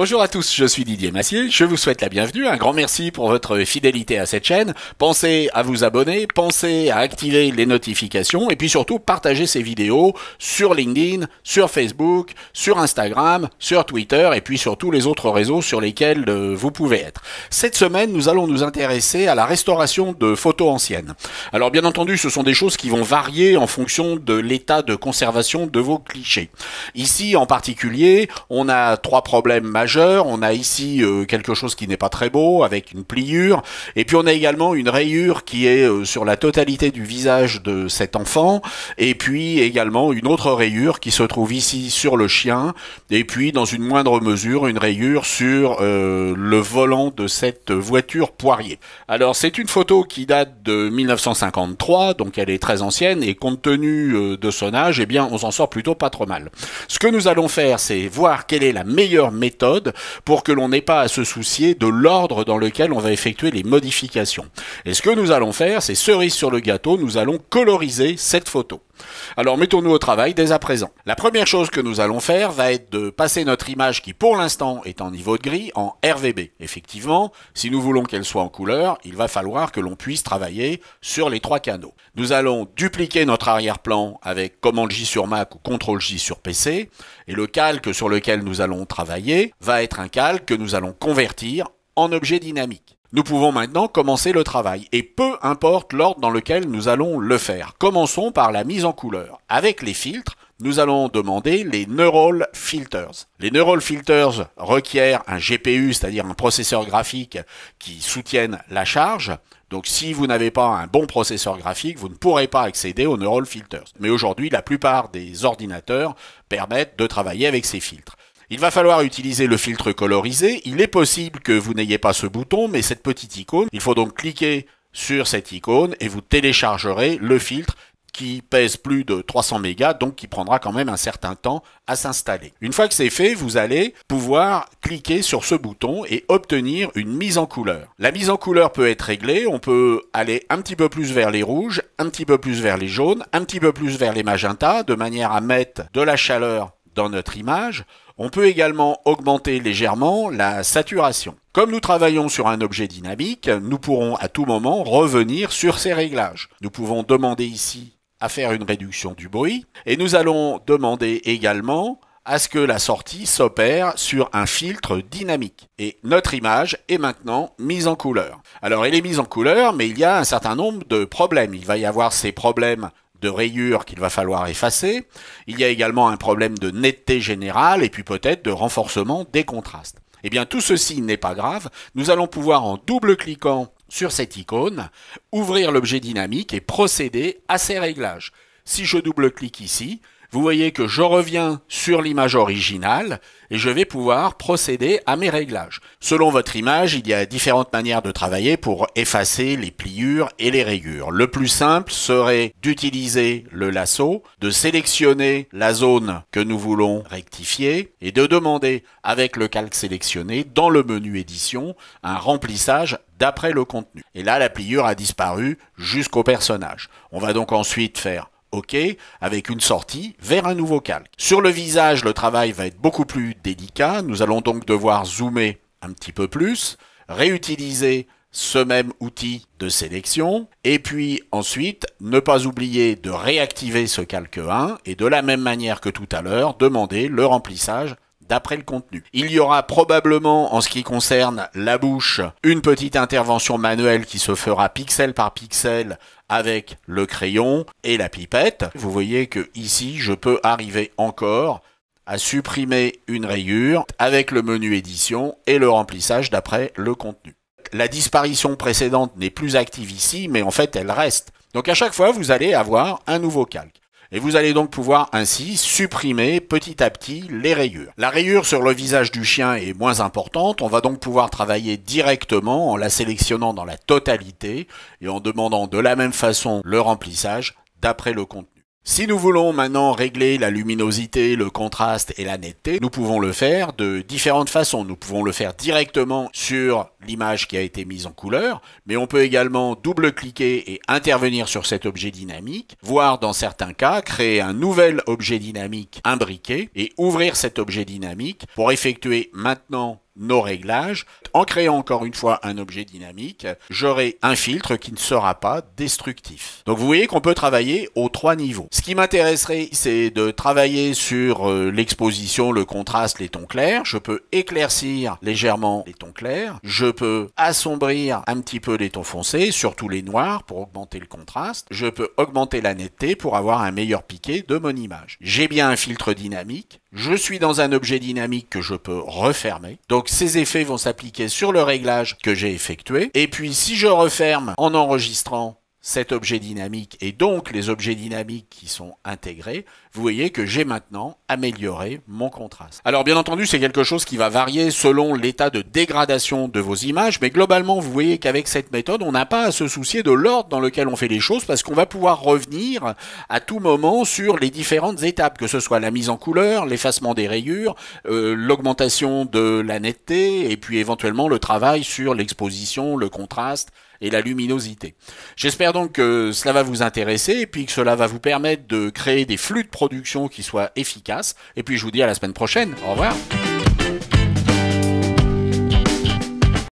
Bonjour à tous, je suis Didier Massier, je vous souhaite la bienvenue, un grand merci pour votre fidélité à cette chaîne, pensez à vous abonner, pensez à activer les notifications et puis surtout partagez ces vidéos sur LinkedIn, sur Facebook, sur Instagram, sur Twitter et puis sur tous les autres réseaux sur lesquels euh, vous pouvez être. Cette semaine, nous allons nous intéresser à la restauration de photos anciennes. Alors bien entendu, ce sont des choses qui vont varier en fonction de l'état de conservation de vos clichés. Ici en particulier, on a trois problèmes majeurs on a ici euh, quelque chose qui n'est pas très beau, avec une pliure. Et puis on a également une rayure qui est euh, sur la totalité du visage de cet enfant. Et puis également une autre rayure qui se trouve ici sur le chien. Et puis dans une moindre mesure, une rayure sur euh, le volant de cette voiture poirier. Alors c'est une photo qui date de 1953, donc elle est très ancienne. Et compte tenu de son âge, eh bien on s'en sort plutôt pas trop mal. Ce que nous allons faire, c'est voir quelle est la meilleure méthode pour que l'on n'ait pas à se soucier de l'ordre dans lequel on va effectuer les modifications. Et ce que nous allons faire, c'est cerise sur le gâteau, nous allons coloriser cette photo. Alors mettons-nous au travail dès à présent. La première chose que nous allons faire va être de passer notre image qui pour l'instant est en niveau de gris en RVB. Effectivement, si nous voulons qu'elle soit en couleur, il va falloir que l'on puisse travailler sur les trois canaux. Nous allons dupliquer notre arrière-plan avec Commande J sur Mac ou Ctrl J sur PC et le calque sur lequel nous allons travailler va être un calque que nous allons convertir en objet dynamique. Nous pouvons maintenant commencer le travail, et peu importe l'ordre dans lequel nous allons le faire. Commençons par la mise en couleur. Avec les filtres, nous allons demander les neural filters. Les neural filters requièrent un GPU, c'est-à-dire un processeur graphique qui soutienne la charge. Donc si vous n'avez pas un bon processeur graphique, vous ne pourrez pas accéder aux neural filters. Mais aujourd'hui, la plupart des ordinateurs permettent de travailler avec ces filtres. Il va falloir utiliser le filtre colorisé. Il est possible que vous n'ayez pas ce bouton, mais cette petite icône. Il faut donc cliquer sur cette icône et vous téléchargerez le filtre qui pèse plus de 300 mégas, donc qui prendra quand même un certain temps à s'installer. Une fois que c'est fait, vous allez pouvoir cliquer sur ce bouton et obtenir une mise en couleur. La mise en couleur peut être réglée, on peut aller un petit peu plus vers les rouges, un petit peu plus vers les jaunes, un petit peu plus vers les magenta, de manière à mettre de la chaleur dans notre image. On peut également augmenter légèrement la saturation. Comme nous travaillons sur un objet dynamique, nous pourrons à tout moment revenir sur ces réglages. Nous pouvons demander ici à faire une réduction du bruit et nous allons demander également à ce que la sortie s'opère sur un filtre dynamique. Et notre image est maintenant mise en couleur. Alors elle est mise en couleur, mais il y a un certain nombre de problèmes. Il va y avoir ces problèmes de rayures qu'il va falloir effacer. Il y a également un problème de netteté générale et puis peut-être de renforcement des contrastes. Eh bien tout ceci n'est pas grave, nous allons pouvoir en double-cliquant sur cette icône, ouvrir l'objet dynamique et procéder à ces réglages. Si je double-clique ici, vous voyez que je reviens sur l'image originale et je vais pouvoir procéder à mes réglages. Selon votre image, il y a différentes manières de travailler pour effacer les pliures et les rayures. Le plus simple serait d'utiliser le lasso, de sélectionner la zone que nous voulons rectifier et de demander avec le calque sélectionné dans le menu édition un remplissage d'après le contenu. Et là, la pliure a disparu jusqu'au personnage. On va donc ensuite faire OK, avec une sortie vers un nouveau calque. Sur le visage, le travail va être beaucoup plus délicat. Nous allons donc devoir zoomer un petit peu plus, réutiliser ce même outil de sélection, et puis ensuite, ne pas oublier de réactiver ce calque 1, et de la même manière que tout à l'heure, demander le remplissage d'après le contenu. Il y aura probablement, en ce qui concerne la bouche, une petite intervention manuelle qui se fera pixel par pixel avec le crayon et la pipette. Vous voyez que ici, je peux arriver encore à supprimer une rayure avec le menu édition et le remplissage d'après le contenu. La disparition précédente n'est plus active ici, mais en fait, elle reste. Donc à chaque fois, vous allez avoir un nouveau calque. Et vous allez donc pouvoir ainsi supprimer petit à petit les rayures. La rayure sur le visage du chien est moins importante, on va donc pouvoir travailler directement en la sélectionnant dans la totalité et en demandant de la même façon le remplissage d'après le contenu. Si nous voulons maintenant régler la luminosité, le contraste et la netteté, nous pouvons le faire de différentes façons. Nous pouvons le faire directement sur l'image qui a été mise en couleur, mais on peut également double-cliquer et intervenir sur cet objet dynamique, voire dans certains cas créer un nouvel objet dynamique imbriqué et ouvrir cet objet dynamique pour effectuer maintenant nos réglages. En créant encore une fois un objet dynamique, j'aurai un filtre qui ne sera pas destructif. Donc vous voyez qu'on peut travailler aux trois niveaux. Ce qui m'intéresserait, c'est de travailler sur euh, l'exposition, le contraste, les tons clairs. Je peux éclaircir légèrement les tons clairs. Je peux assombrir un petit peu les tons foncés, surtout les noirs, pour augmenter le contraste. Je peux augmenter la netteté pour avoir un meilleur piqué de mon image. J'ai bien un filtre dynamique. Je suis dans un objet dynamique que je peux refermer. Donc ces effets vont s'appliquer sur le réglage que j'ai effectué. Et puis si je referme en enregistrant, cet objet dynamique et donc les objets dynamiques qui sont intégrés, vous voyez que j'ai maintenant amélioré mon contraste. Alors bien entendu, c'est quelque chose qui va varier selon l'état de dégradation de vos images, mais globalement, vous voyez qu'avec cette méthode, on n'a pas à se soucier de l'ordre dans lequel on fait les choses parce qu'on va pouvoir revenir à tout moment sur les différentes étapes, que ce soit la mise en couleur, l'effacement des rayures, euh, l'augmentation de la netteté et puis éventuellement le travail sur l'exposition, le contraste, et la luminosité. J'espère donc que cela va vous intéresser et puis que cela va vous permettre de créer des flux de production qui soient efficaces. Et puis je vous dis à la semaine prochaine. Au revoir.